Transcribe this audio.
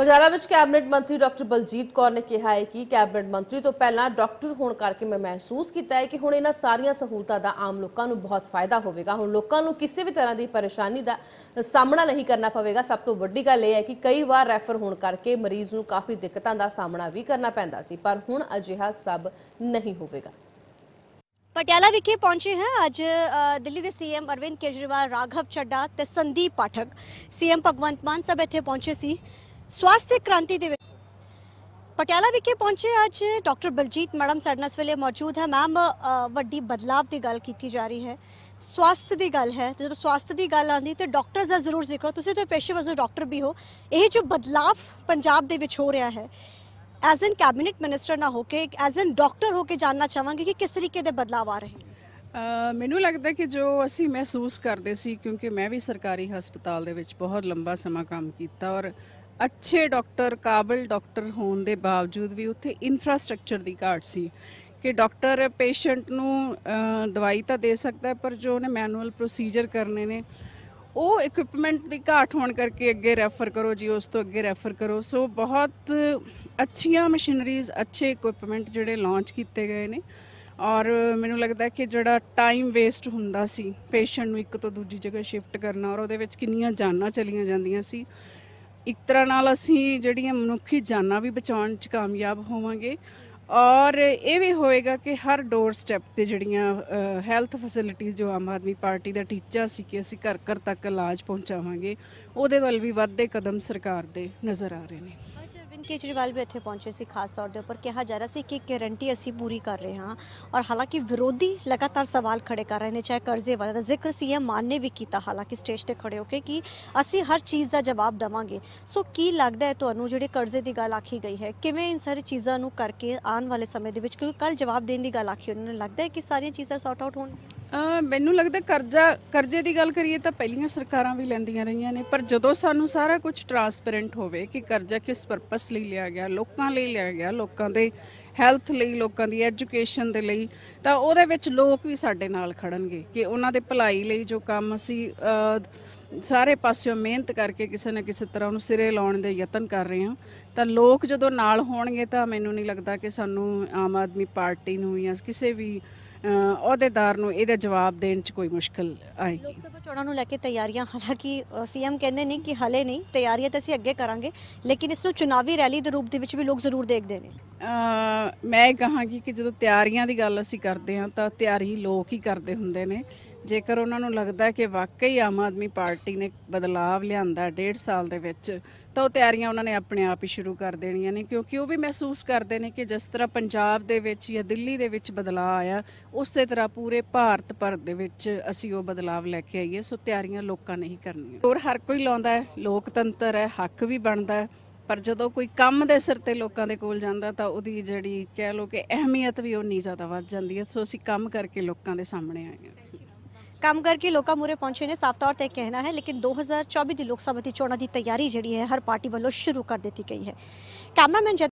ਪਟਿਆਲਾ ਵਿੱਚ ਕੈਬਨਿਟ ਮੰਤਰੀ ਡਾਕਟਰ ਬਲਜੀਤ ਕੌਰ ਨੇ ਕਿਹਾ ਹੈ ਕਿ ਕੈਬਨਿਟ ਮੰਤਰੀ ਤੋਂ ਪਹਿਲਾਂ ਡਾਕਟਰ ਹੋਣ ਕਰਕੇ ਮੈਂ ਮਹਿਸੂਸ ਕੀਤਾ ਹੈ ਕਿ ਹੁਣ ਇਹਨਾਂ ਸਾਰੀਆਂ ਸਹੂਲਤਾਂ ਦਾ ਆਮ ਲੋਕਾਂ ਨੂੰ ਬਹੁਤ ਫਾਇਦਾ ਹੋਵੇਗਾ ਹੁਣ ਲੋਕਾਂ ਨੂੰ ਕਿਸੇ ਵੀ ਤਰ੍ਹਾਂ ਦੀ ਪਰੇਸ਼ਾਨੀ ਦਾ ਸਾਹਮਣਾ ਨਹੀਂ ਕਰਨਾ ਪਵੇਗਾ ਸਭ ਤੋਂ ਵੱਡੀ ਗੱਲ ਇਹ ਹੈ ਕਿ ਕਈ ਵਾਰ ਰੈਫਰ ਹੋਣ ਕਰਕੇ ਮਰੀਜ਼ ਨੂੰ ਕਾਫੀ ਦਿੱਕਤਾਂ ਦਾ ਸਾਹਮਣਾ ਵੀ ਕਰਨਾ ਪੈਂਦਾ ਸੀ ਪਰ ਹੁਣ ਅਜਿਹਾ ਸਭ ਨਹੀਂ ਹੋਵੇਗਾ ਪਟਿਆਲਾ ਵਿਖੇ ਪਹੁੰਚੇ ਹਨ ਅੱਜ ਦਿੱਲੀ ਦੇ ਸੀਐਮ ਅਰਵਿੰਦ ਕੇਜਰੀਵਾਲ ਰਾਘਵ ਚੱਡਾ ਤੇ ਸੰਦੀਪ ਪਾਠਕ ਸੀਐਮ ਭਗਵੰਤ ਮਾਨ ਸਭ ਇੱਥੇ ਪਹੁੰਚੇ ਸੀ ਸਵਾਸਥ ਕ੍ਰਾਂਤੀ ਦੇ ਵਿੱਚ ਪਟਿਆਲਾ ਵਿਖੇ ਪਹੁੰਚੇ ਅੱਜ ਡਾਕਟਰ ਬਲਜੀਤ ਮੈਡਮ ਸੈਡਨਸ ਵੇਲੇ ਮੌਜੂਦ ਹੈ ਮੈਮ ਵੱਡੀ ਬਦਲਾਵ ਦੀ ਗੱਲ ਕੀਤੀ ਜਾ ਰਹੀ ਹੈ ਸਵਾਸਥ ਦੀ ਗੱਲ ਹੈ ਜਦੋਂ ਸਵਾਸਥ ਦੀ ਗੱਲ ਆਉਂਦੀ ਤੇ ਡਾਕਟਰਸ ਦਾ ਜ਼ਰੂਰ ਜ਼ਿਕਰ ਤੁਸੀਂ ਤਾਂ ਪੇਸ਼ੇਵਰ ਵਜੋਂ ਡਾਕਟਰ ਵੀ ਹੋ ਇਹ ਜੋ ਬਦਲਾਵ ਪੰਜਾਬ ਦੇ ਵਿੱਚ ਹੋ ਰਿਹਾ ਹੈ ਐਜ਼ ਐਨ ਕੈਬਨਿਟ ਮਿਨਿਸਟਰ ਨਾ ਹੋ ਕੇ ਐਜ਼ ਐਨ ਡਾਕਟਰ ਹੋ ਕੇ ਜਾਨਣਾ ਚਾਹਾਂਗੇ ਕਿ ਕਿਸ ਤਰੀਕੇ ਦੇ ਬਦਲਾਵ ਆ ਰਹੇ ਮੈਨੂੰ ਲੱਗਦਾ ਕਿ ਜੋ ਅਸੀਂ ਮਹਿਸੂਸ ਕਰਦੇ ਸੀ ਕਿਉਂਕਿ ਮੈਂ ਵੀ ਸਰਕਾਰੀ ਹਸਪਤਾਲ ਦੇ ਵਿੱਚ ਬਹੁਤ ਲੰਬਾ ਸਮਾਂ ਕੰਮ ਕੀਤਾ ਔਰ ਅੱਛੇ ਡਾਕਟਰ ਕਾਬਲ ਡਾਕਟਰ ਹੋਣ ਦੇ ਬਾਵਜੂਦ ਵੀ ਉੱਥੇ ਇਨਫਰਾਸਟ੍ਰਕਚਰ ਦੀ ਘਾਟ ਸੀ ਕਿ ਡਾਕਟਰ ਪੇਸ਼ੈਂਟ ਨੂੰ ਦਵਾਈ ਤਾਂ ਦੇ ਸਕਦਾ ਪਰ ਜੋ ਉਹਨੇ ਮੈਨੂਅਲ ਪ੍ਰੋਸੀਜਰ ਕਰਨੇ ਨੇ ਉਹ ਇਕਵਿਪਮੈਂਟ ਦੀ ਘਾਟ ਹੋਣ ਕਰਕੇ ਅੱਗੇ ਰੈਫਰ ਕਰੋ ਜੀ ਉਸ ਤੋਂ ਅੱਗੇ ਰੈਫਰ ਕਰੋ ਸੋ ਬਹੁਤ ਅੱਛੀਆਂ ਮਸ਼ੀਨਰੀਜ਼ ਅੱਛੇ ਇਕਵਿਪਮੈਂਟ ਜਿਹੜੇ ਲਾਂਚ ਕੀਤੇ ਗਏ ਨੇ ਔਰ ਮੈਨੂੰ ਲੱਗਦਾ ਕਿ ਜਿਹੜਾ ਟਾਈਮ ਵੇਸਟ ਹੁੰਦਾ ਸੀ ਪੇਸ਼ੈਂਟ ਨੂੰ ਇੱਕ ਤੋਂ ਦੂਜੀ ਜਗ੍ਹਾ ਸ਼ਿਫਟ ਕਰਨਾ ਔਰ ਉਹਦੇ ਵਿੱਚ ਕਿੰਨੀਆਂ ਜਾਨਾਂ ਚਲੀਆਂ ਜਾਂਦੀਆਂ ਸੀ ਇੱਕ ਤਰ੍ਹਾਂ ਨਾਲ ਅਸੀਂ ਜਿਹੜੀਆਂ ਮਨੁੱਖੀ ਜਾਨਾਂ ਵੀ ਬਚਾਉਣ 'ਚ ਕਾਮਯਾਬ ਹੋਵਾਂਗੇ ਔਰ ਇਹ ਵੀ ਹੋਏਗਾ ਕਿ ਹਰ ਡੋਰ ਸਟੈਪ ਤੇ ਜਿਹੜੀਆਂ ਹੈਲਥ ਫੈਸਿਲਿਟੀਆਂ ਜੋ ਆਮ ਆਦਮੀ ਪਾਰਟੀ ਦਾ ਟੀਚਾ ਸੀ ਕਿ ਅਸੀਂ ਘਰ ਘਰ ਤੱਕ ਇਲਾਜ ਪਹੁੰਚਾਵਾਂਗੇ ਉਹਦੇ ਵੱਲ ਵੀ ਵੱਧਦੇ ਕਦਮ ਸਰਕਾਰ ਦੇ ਨਜ਼ਰ ਆ ਰਹੇ ਨੇ ਅਰਵਿੰਦ ਕੇਜਰੀਵਾਲ ਵੀ ਇੱਥੇ ਪਹੁੰਚੇ ਸੀ ਖਾਸ ਤੌਰ ਦੇ ਉੱਪਰ ਕਿਹਾ ਜਾ ਰਿਹਾ ਸੀ ਕਿ ਗਾਰੰਟੀ ਅਸੀਂ ਪੂਰੀ ਕਰ ਰਹੇ ਹਾਂ ਔਰ ਹਾਲਾਂਕਿ ਵਿਰੋਧੀ ਲਗਾਤਾਰ ਸਵਾਲ ਖੜੇ ਕਰ ਰਹੇ ਨੇ ਚਾਹੇ ਕਰਜ਼ੇ ਵਾਲੇ ਦਾ ਜ਼ਿਕਰ ਸੀਐਮ ਮਾਨ ਨੇ ਵੀ ਕੀਤਾ ਹਾਲਾਂਕਿ ਸਟੇਜ ਤੇ ਖੜੇ ਹੋ ਕੇ ਕਿ ਅਸੀਂ ਹਰ ਚੀਜ਼ ਦਾ ਜਵਾਬ ਦਵਾਂਗੇ ਸੋ ਕੀ ਲੱਗਦਾ ਹੈ ਤੁਹਾਨੂੰ ਜਿਹੜੇ ਕਰਜ਼ੇ ਦੀ ਗੱਲ ਆਖੀ ਗਈ ਹੈ ਕਿਵੇਂ ਇਨ ਸਾਰੀ ਚੀਜ਼ਾਂ ਨੂੰ ਕਰਕੇ ਆਉਣ ਵਾਲੇ ਸਮੇਂ ਦੇ ਵਿੱਚ ਕਿਉਂਕਿ ਕੱਲ ਜਵਾਬ ਦੇਣ ਦੀ ਗੱਲ ਆਖੀ ਉਹਨਾਂ ਨੂੰ ਲੱਗਦਾ ਹੈ ਕਿ ਸਾਰੀਆਂ ਚੀਜ਼ਾਂ ਸੌਟ ਆਊਟ ਹੋਣ ਮੈਨੂੰ ਲੱਗਦਾ ਕਰਜ਼ਾ ਕਰਜ਼ੇ ਦੀ ਗੱਲ ਕਰੀਏ ਤਾਂ ਪਹਿਲੀਆਂ ਸਰਕਾਰਾਂ ਵੀ ਲੈਂਦੀਆਂ ਰਹੀਆਂ ਨੇ ਪਰ ਜਦੋਂ ਸਾਨੂੰ ਸਾਰਾ ਕੁਝ ਟਰਾਂਸਪੇਰੈਂਟ ਹੋਵੇ ਕਿ ਕਰਜ਼ਾ ਕਿਸ ਪਰਪਸ ਲਈ ਲਿਆ ਗਿਆ ਲੋਕਾਂ ਲਈ ਲਿਆ ਗਿਆ ਲੋਕਾਂ ਦੇ ਹੈਲਥ ਲਈ ਲੋਕਾਂ ਦੀ ਐਜੂਕੇਸ਼ਨ ਦੇ ਲਈ ਤਾਂ ਉਹਦੇ ਵਿੱਚ ਲੋਕ ਵੀ ਸਾਡੇ ਨਾਲ ਖੜਨਗੇ ਕਿ ਉਹਨਾਂ ਦੇ ਭਲਾਈ ਲਈ ਜੋ ਕੰਮ ਅਸੀਂ ਸਾਰੇ ਪਾਸਿਓਂ ਮਿਹਨਤ ਕਰਕੇ ਕਿਸੇ ਨਾ ਕਿਸੇ ਤਰ੍ਹਾਂ ਉਹਨੂੰ ਸਿਰੇ ਲਾਉਣ ਦੇ ਯਤਨ ਕਰ ਰਹੇ ਹਾਂ ਤਾਂ ਲੋਕ ਜਦੋਂ ਨਾਲ ਹੋਣਗੇ ਤਾਂ ਮੈਨੂੰ ਨਹੀਂ ਲੱਗਦਾ ਕਿ ਸਾਨੂੰ ਆਮ ਆਦਮੀ ਪਾਰਟੀ ਨੂੰ ਜਾਂ ਕਿਸੇ ਵੀ ਅਹੁਦੇਦਾਰ ਨੂੰ ਇਹਦਾ ਜਵਾਬ ਦੇਣ 'ਚ ਕੋਈ ਮੁਸ਼ਕਲ ਆਏਗੀ ਲੋਕ ਸਭਾ ਚੋਣਾਂ ਨੂੰ ਲੈ ਕੇ ਤਿਆਰੀਆਂ ਹਾਲਾਂਕਿ ਸੀਐਮ ਕਹਿੰਦੇ ਨਹੀਂ ਕਿ ਹਲੇ ਨਹੀਂ ਤਿਆਰੀਆਂ ਤਾਂ ਅਸੀਂ ਅੱਗੇ ਕਰਾਂਗੇ ਲੇਕਿਨ ਇਸ ਨੂੰ ਚੁਣਾਵੀ ਰੈਲੀ ਦੇ ਰੂਪ ਦੇ ਵਿੱਚ ਵੀ ਲੋਕ ਜ਼ਰੂਰ ਦੇਖਦੇ ਨੇ ਮੈਂ ਕਹਾਂਗੀ ਕਿ ਜਦੋਂ ਤਿਆਰੀਆਂ ਦੀ ਗੱਲ ਅਸੀਂ ਕਰਦੇ ਹਾਂ ਤਾਂ ਤਿਆਰੀ ਲੋਕ ਹੀ ਕਰਦੇ ਹੁੰਦੇ ਨੇ ਜੇਕਰ ਉਹਨਾਂ ਨੂੰ ਲੱਗਦਾ ਕਿ ਵਾਕਈ ਆਮ ਆਦਮੀ ਪਾਰਟੀ ਨੇ ਬਦਲਾਅ ਲਿਆਂਦਾ ਡੇਢ ਸਾਲ ਦੇ ਵਿੱਚ ਤਾਂ ਉਹ ਤਿਆਰੀਆਂ ਉਹਨਾਂ ਨੇ ਆਪਣੇ ਆਪ ਹੀ ਸ਼ੁਰੂ ਕਰ ਦੇਣੀਆਂ ਨੇ ਕਿਉਂਕਿ ਉਹ ਵੀ ਮਹਿਸੂਸ ਕਰਦੇ ਨੇ ਕਿ ਜਿਸ ਤਰ੍ਹਾਂ ਪੰਜਾਬ ਦੇ ਵਿੱਚ ਜਾਂ ਦਿੱਲੀ ਦੇ ਵਿੱਚ ਬਦਲਾਅ ਆਇਆ ਉਸੇ ਤਰ੍ਹਾਂ ਪੂਰੇ ਭਾਰਤ ਭਰ ਦੇ ਵਿੱਚ ਅਸੀਂ ਉਹ ਬਦਲਾਅ ਲੈ ਕੇ ਆਈਏ ਸੋ ਤਿਆਰੀਆਂ ਲੋਕਾਂ ਨੇ ਹੀ ਕਰਨੀਆਂ ਹੋਰ ਹਰ ਕੋਈ ਲਾਉਂਦਾ ਹੈ ਲੋਕਤੰਤਰ ਹੈ ਹੱਕ ਵੀ ਬਣਦਾ ਪਰ ਜਦੋਂ ਕੋਈ ਕੰਮ ਦੇ ਸਿਰ ਤੇ ਲੋਕਾਂ ਦੇ ਕੋਲ ਜਾਂਦਾ ਤਾਂ ਉਹਦੀ ਜਿਹੜੀ ਕਹਿ ਲੋ ਕਿ ਅਹਿਮੀਅਤ ਵੀ ਉਹ ਨਹੀਂ ਜ਼ਿਆਦਾ ਵੱਧ ਜਾਂਦੀ ਹੈ ਸੋ ਅਸੀਂ ਕੰਮ ਕਰਕੇ ਲੋਕਾਂ ਦੇ ਸਾਹਮਣੇ ਆਏ ਹਾਂ ਕੰਮ ਕਰਕੇ ਲੋਕਾਂ ਮੂਰੇ ਪਹੁੰਚੇ ਨੇ ਸਾਫ਼ ਤੌਰ ਤੇ ਕਹਿਣਾ ਹੈ ਲੇਕਿਨ 2024 ਦੀ ਲੋਕ ਸਭਾ ਦੀ ਚੋਣਾਂ ਦੀ ਤਿਆਰੀ ਜਿਹੜੀ ਹੈ ਹਰ ਪਾਰਟੀ ਵੱਲੋਂ ਸ਼ੁਰੂ ਕਰ ਦਿੱਤੀ ਗਈ ਹੈ ਕੈਮਰਾਮੈਨ